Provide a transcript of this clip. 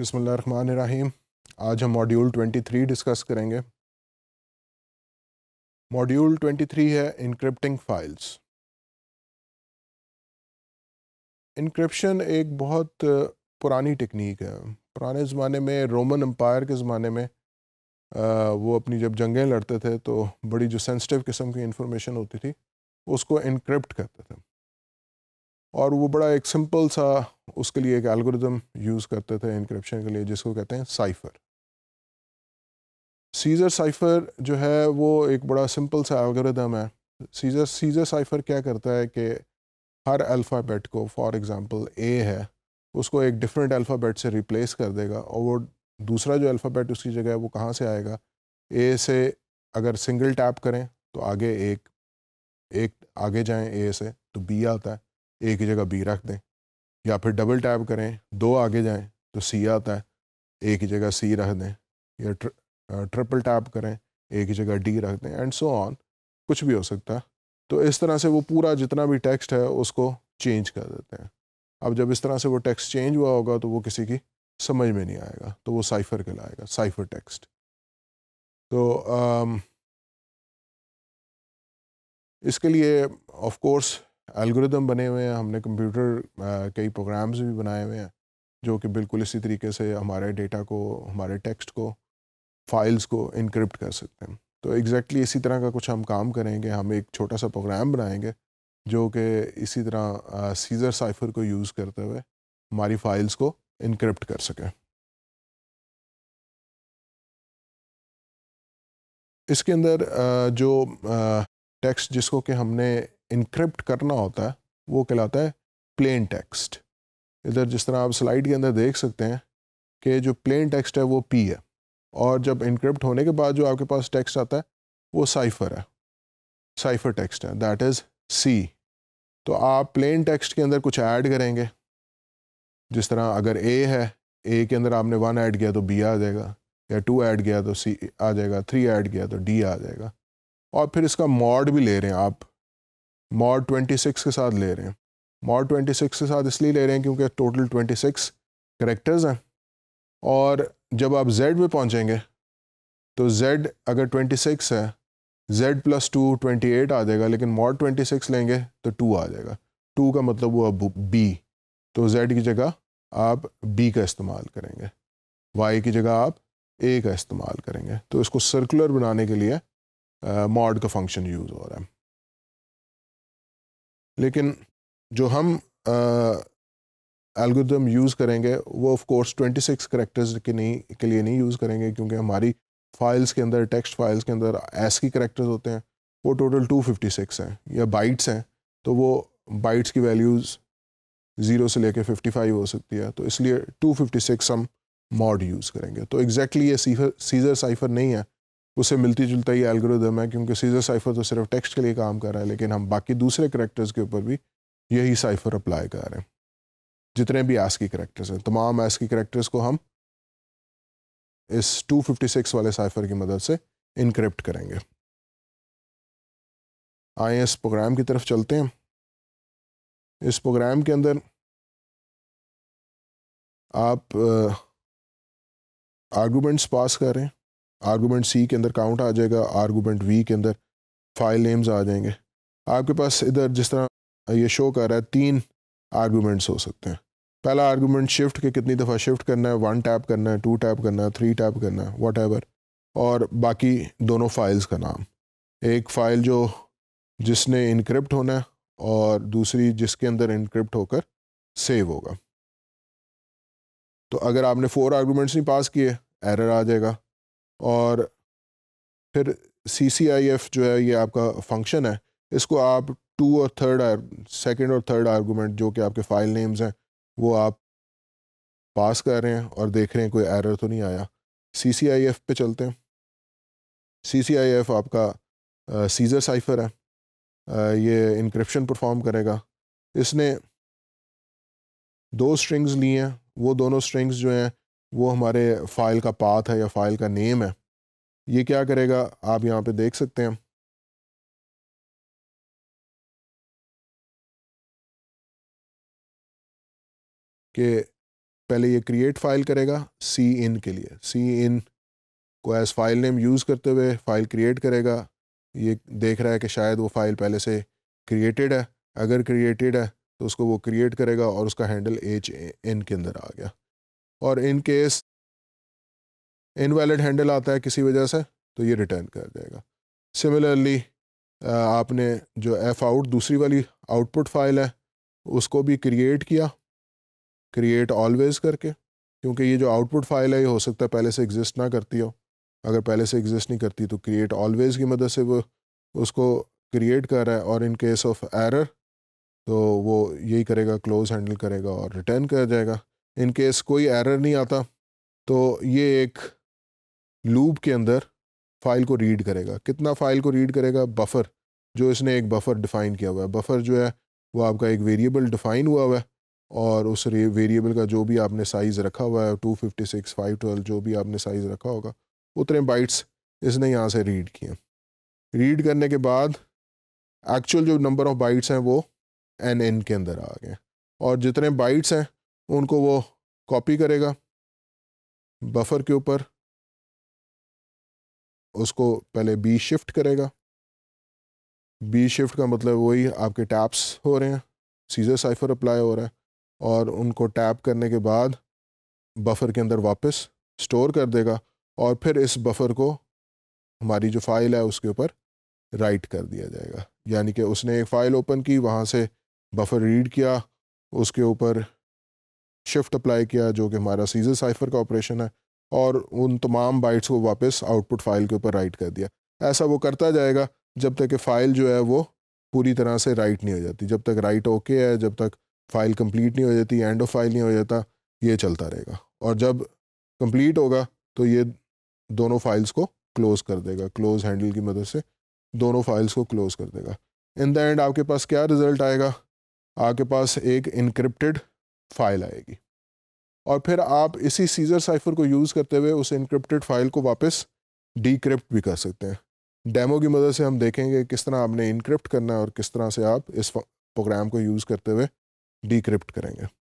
बिसमीम आज हम मॉड्यूल 23 डिस्कस करेंगे मॉड्यूल 23 है इनक्रिप्टिंग फाइल्स इनक्रिप्शन एक बहुत पुरानी टेक्निक है पुराने ज़माने में रोमन एम्पायर के ज़माने में आ, वो अपनी जब जंगें लड़ते थे तो बड़ी जो सेंसिटिव किस्म की इंफॉर्मेशन होती थी उसको इनक्रिप्ट करते थे और वो बड़ा एक सिंपल सा उसके लिए एक एल्गोरिदम यूज़ करते थे इनक्रप्शन के लिए जिसको कहते हैं साइफ़र सीज़र साइफ़र जो है वो एक बड़ा सिंपल सा एल्गोरिदम है सीज़र सीज़र साइफ़र क्या करता है कि हर अल्फ़ाबेट को फॉर एग्ज़ाम्पल ए है उसको एक डिफरेंट अल्फ़ाबेट से रिप्लेस कर देगा और वो दूसरा जो अल्फ़ाबेट उसकी जगह है वो कहाँ से आएगा ए से अगर सिंगल टैप करें तो आगे एक एक आगे जाएं ए से तो बी आता है ए की जगह बी रख दें या फिर डबल टैप करें दो आगे जाएं तो सी आता है एक ही जगह सी रख दें या ट्र, ट्रिपल टैप करें एक ही जगह डी रख दें एंड सो ऑन कुछ भी हो सकता है तो इस तरह से वो पूरा जितना भी टेक्स्ट है उसको चेंज कर देते हैं अब जब इस तरह से वो टेक्स्ट चेंज हुआ होगा तो वो किसी की समझ में नहीं आएगा तो वो साइफर कहलाएगा साइफर टेक्स्ट तो आम, इसके लिए ऑफ कोर्स एल्गोरिदम बने हुए हैं हमने कंप्यूटर कई प्रोग्राम्स भी बनाए हुए हैं जो कि बिल्कुल इसी तरीके से हमारे डेटा को हमारे टेक्स्ट को फाइल्स को इनक्रिप्ट कर सकते हैं तो एग्जैक्टली exactly इसी तरह का कुछ हम काम करेंगे हम एक छोटा सा प्रोग्राम बनाएंगे जो कि इसी तरह सीज़र साइफर को यूज़ करते हुए हमारी फाइल्स को इनक्रिप्ट कर सकें इसके अंदर जो टेक्स्ट जिसको कि हमने इनक्रिप्ट करना होता है वो कहलाता है प्लेन टेक्स्ट इधर जिस तरह आप स्लाइड के अंदर देख सकते हैं कि जो प्लेन टेक्स्ट है वो पी है और जब इनक्रिप्ट होने के बाद जो आपके पास टेक्स्ट आता है वो साइफर है साइफर टेक्स्ट है दैट इज़ सी तो आप प्लेन टेक्स्ट के अंदर कुछ ऐड करेंगे जिस तरह अगर ए है ए के अंदर आपने वन ऐड किया तो बी आ जाएगा या टू ऐड किया तो सी आ जाएगा थ्री ऐड किया तो डी आ जाएगा और फिर इसका मॉड भी ले रहे हैं आप मॉड 26 के साथ ले रहे हैं मॉड 26 के साथ इसलिए ले रहे हैं क्योंकि टोटल 26 करेक्टर्स हैं और जब आप जेड पे पहुंचेंगे तो जेड अगर 26 है जेड प्लस टू ट्वेंटी आ जाएगा लेकिन मॉड 26 लेंगे तो टू आ जाएगा टू का मतलब हुआ बी तो जेड की जगह आप बी का इस्तेमाल करेंगे वाई की जगह आप ए का इस्तेमाल करेंगे तो इसको सर्कुलर बनाने के लिए मॉड का फंक्शन यूज़ हो रहा है लेकिन जो हम एल्गोदम यूज़ करेंगे वो ऑफ कोर्स 26 करेक्टर्स के नहीं के लिए नहीं यूज़ करेंगे क्योंकि हमारी फाइल्स के अंदर टेक्स्ट फाइल्स के अंदर एस की करेक्टर्स होते हैं वो टोटल 256 हैं या बाइट्स हैं तो वो बाइट्स की वैल्यूज़ ज़ीरो से लेके 55 हो सकती है तो इसलिए 256 हम मॉड यूज़ करेंगे तो एग्जैक्टली exactly ये सीफर सीज़र साइफर नहीं है उससे मिलती जुलता ये एल्गोरिदम है क्योंकि सीजर साइफर तो सिर्फ टेक्स्ट के लिए काम कर रहा है लेकिन हम बाकी दूसरे करेक्टर्स के ऊपर भी यही साइफर अप्लाई कर रहे हैं जितने भी एस की करेक्टर्स हैं तमाम एस की करेक्टर्स को हम इस 256 वाले साइफर की मदद से इनक्रिप्ट करेंगे आए इस प्रोग्राम की तरफ चलते हैं इस प्रोग्राम के अंदर आप आर्गूमेंट्स पास कर रहे हैं आर्गूमेंट सी के अंदर काउंट आ जाएगा आर्गूमेंट वी के अंदर फाइल नेम्स आ जाएंगे आपके पास इधर जिस तरह ये शो कर रहा है तीन आर्गूमेंट्स हो सकते हैं पहला आर्गूमेंट शिफ्ट के कितनी दफ़ा शिफ्ट करना है वन टैप करना है टू टैप करना है थ्री टैप करना है वट और बाकी दोनों फाइल्स का नाम एक फ़ाइल जो जिसने इनक्रिप्ट होना है और दूसरी जिसके अंदर इनक्रिप्ट होकर सेव होगा तो अगर आपने फोर आर्गूमेंट्स नहीं पास किए एरर आ जाएगा और फिर सी सी आई एफ जो है ये आपका फंक्शन है इसको आप टू और थर्ड सेकेंड और थर्ड आर्गूमेंट जो कि आपके फाइल नेम्स हैं वो आप पास कर रहे हैं और देख रहे हैं कोई एरर तो नहीं आया सी सी आई एफ़ पे चलते हैं सी सी आई एफ़ आपका सीज़र साइफर है आ, ये इंक्रिप्शन परफॉर्म करेगा इसने दो स्ट्रिंग्स ली हैं वो दोनों स्ट्रिंग्स जो हैं वो हमारे फाइल का पाथ है या फाइल का नेम है ये क्या करेगा आप यहाँ पे देख सकते हैं कि पहले ये क्रिएट फाइल करेगा सी इन के लिए सी इन को एज़ फाइल नेम यूज़ करते हुए फाइल क्रिएट करेगा ये देख रहा है कि शायद वो फाइल पहले से क्रिएटेड है अगर क्रिएटेड है तो उसको वो क्रिएट करेगा और उसका हैंडल एच एन के अंदर आ गया और इन केस इनवैलिड हैंडल आता है किसी वजह से तो ये रिटर्न कर देगा सिमिलरली आपने जो एफ़ आउट दूसरी वाली आउटपुट फाइल है उसको भी क्रिएट किया क्रिएट ऑलवेज करके क्योंकि ये जो आउटपुट फाइल है ये हो सकता है पहले से एग्जिस्ट ना करती हो अगर पहले से एग्जिस्ट नहीं करती तो क्रिएट ऑलवेज की मदद से वो उसको क्रिएट कर रहा है और इन केस ऑफ एरर तो वो यही करेगा क्लोज हैंडल करेगा और रिटर्न कर जाएगा इन केस कोई एरर नहीं आता तो ये एक लूप के अंदर फाइल को रीड करेगा कितना फाइल को रीड करेगा बफर जो इसने एक बफर डिफ़ाइन किया हुआ है बफर जो है वो आपका एक वेरिएबल डिफ़ाइन हुआ हुआ है और उस वेरिएबल का जो भी आपने साइज़ रखा हुआ है two fifty six five twelve जो भी आपने साइज़ रखा होगा उतने बाइट्स इसने यहाँ से रीड किए रीड करने के बाद एक्चुअल जो नंबर ऑफ़ बाइट्स हैं वो एन एन के अंदर आ गए और जितने बाइट्स हैं उनको वो कॉपी करेगा बफर के ऊपर उसको पहले बी शिफ्ट करेगा बी शिफ्ट का मतलब वही आपके टैप्स हो रहे हैं सीजर साइफर अप्लाई हो रहा है और उनको टैप करने के बाद बफर के अंदर वापस स्टोर कर देगा और फिर इस बफर को हमारी जो फाइल है उसके ऊपर राइट कर दिया जाएगा यानी कि उसने एक फ़ाइल ओपन की वहाँ से बफर रीड किया उसके ऊपर शिफ्ट अप्लाई किया जो कि हमारा सीजर साइफर का ऑपरेशन है और उन तमाम बाइट्स को वापस आउटपुट फाइल के ऊपर राइट कर दिया ऐसा वो करता जाएगा जब तक कि फ़ाइल जो है वो पूरी तरह से राइट नहीं हो जाती जब तक राइट ओके है जब तक फ़ाइल कंप्लीट नहीं हो जाती एंड ऑफ फाइल नहीं हो जाता ये चलता रहेगा और जब कंप्लीट होगा तो ये दोनों फाइल्स को क्लोज़ कर देगा क्लोज़ हैंडल की मदद से दोनों फाइल्स को क्लोज़ कर देगा इन द एंड आपके पास क्या रिज़ल्ट आएगा आपके पास एक इनक्रिप्टेड फाइल आएगी और फिर आप इसी सीजर साइफर को यूज़ करते हुए उस इनक्रिप्टेड फाइल को वापस डिक्रिप्ट भी कर सकते हैं डेमो की मदद से हम देखेंगे किस तरह आपने इनक्रिप्ट करना है और किस तरह से आप इस प्रोग्राम को यूज़ करते हुए डिक्रिप्ट करेंगे